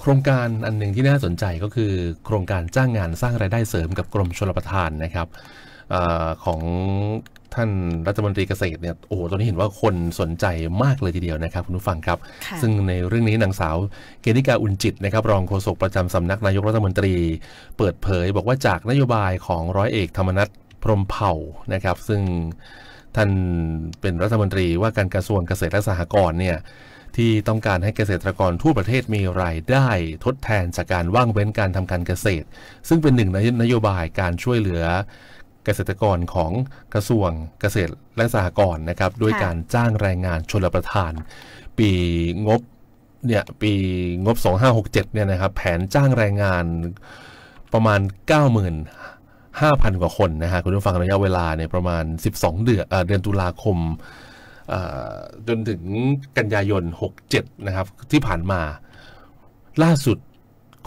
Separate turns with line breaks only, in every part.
โครงการอันหนึ่งที่น่าสนใจก็คือ โครงการจ้างงานสร้างรายได้เสริมกับกรมชลประทานนะครับอของท่านรัฐมนตรีเกษตรเนี่ยโอ้ตอนนี้เห็นว่าคนสนใจมากเลยทีเดียวนะครับคุณผู้ฟังครับ ซึ่งในเรื่องนี้นางสาวเกณิกาอุ่นจิตนะครับรองโฆษกประจำสำนักนายกรัฐมนตรี เปิดเผย บอกว่าจากนโยบายของร้อยเอกธรรมนัฐพรมเผ่านะครับ ซึ่งท่านเป็นรัฐมนตรีว่าการกระทรวงเกษตรและสหกรณ์เนี่ยที่ต้องการให้เกษตรกรทั่วประเทศมีรายได้ทดแทนจากการว่างเว้นการทำการเกษตร ซึ่งเป็นหนึ่งในนโยบายการช่วยเหลือเกษตรกรของกระทรวงเกษตรและสหกรณ์นะครับ ด้วยการจ้างแรงงานชลประทาน ปีงบเนี่ยปีงบ 2567เนี่ยนะครับแผนจ้างแรงงานประมาณ 95,000 กว่าคนนะฮะคุณผู้ฟังระยะเวลาเนี่ยประมาณ 12 เดือนเดือนตุลาคมจนถึงกันยายน67 นะครับ ที่ผ่านมาล่าสุด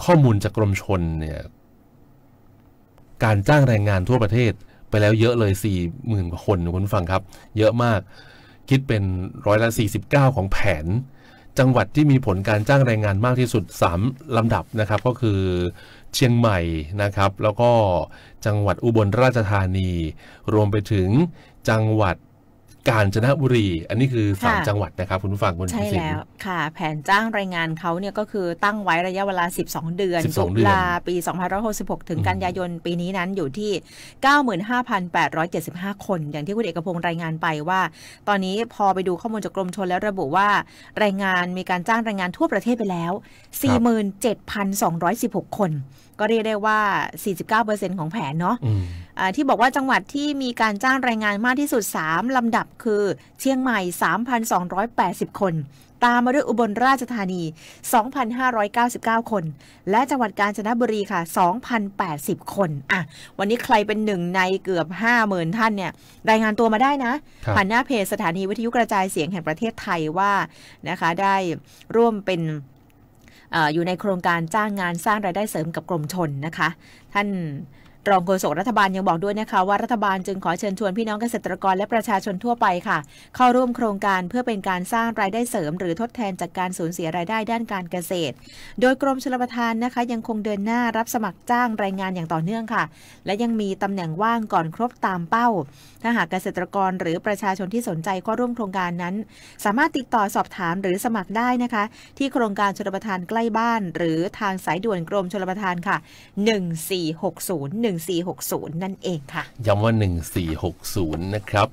ข้อมูลจากกรมชนเนี่ย การจ้างแรงงานทั่วประเทศไปแล้วเยอะเลย 4 0,000กว่าคนคุณฟังครับ เยอะมากคิดเป็นร้อยละ49 ของแผน จังหวัดที่มีผลการจ้างแรงงานมากที่สุด 3ลำดับนะครับ ก็คือเชียงใหม่นะครับ แล้วก็จังหวัดอุบลราชธานี รวมไปถึงจังหวัดกาญจนบุรี อันนี้คือสามจังหวัดนะครับคุณผู้ฟังคุณ ใช่แล้ว
ค่ะ แผนจ้างรายงานเขาเนี่ยก็คือตั้งไว้ระยะเวลา 12 เดือนตุลาปี2566 ถึงกันยายนปีนี้นั้นอยู่ที่ 95,875 คน อย่างที่คุณเอกพงศ์รายงานไปว่า ตอนนี้พอไปดูข้อมูลจากกรมชนแล้วระบุว่ารายงานมีการจ้างรายงานทั่วประเทศไปแล้ว 47,216 คน ก็เรียกได้ว่า49%ของแผนเนาะที่บอกว่าจังหวัดที่มีการจ้างแรงงานมากที่สุด 3ลำดับคือ เชียงใหม่ 3,280 คน ตามมาด้วยอุบลราชธานี 2,599 คน และจังหวัดกาญจนบุรีค่ะ2,080 คนอ่ะวันนี้ใครเป็นหนึ่งในเกือบ 50,000ท่านเนี่ยรายงานตัวมาได้นะผ่านหน้าเพจสถานีวิทยุกระจายเสียงแห่งประเทศไทยว่านะคะได้ร่วมเป็นอยู่ในโครงการจ้างงานสร้างรายได้เสริมกับกรมชนนะคะ ท่านรองโฆษกรัฐบาลยังบอกด้วยนะคะว่ารัฐบาลจึงขอเชิญชวนพี่น้องเกษตรกรและประชาชนทั่วไปค่ะ เข้าร่วมโครงการเพื่อเป็นการสร้างรายได้เสริม หรือทดแทนจากการสูญเสียรายได้ด้านการเกษตร โดยกรมชลประทานนะคะ ยังคงเดินหน้ารับสมัครจ้างรายงานอย่างต่อเนื่องค่ะ และยังมีตำแหน่งว่างก่อนครบตามเป้าถ้าหากเกษตรกรหรือประชาชนที่สนใจเข้าร่วมโครงการนั้น สามารถติดต่อสอบถามหรือสมัครได้นะคะ ที่โครงการชลประทานใกล้บ้าน หรือทางสายด่วนกรมชลประทานค่ะ 14601 1460 นั่นเองค่ะ
ย้ำว่า 1460 นะครับ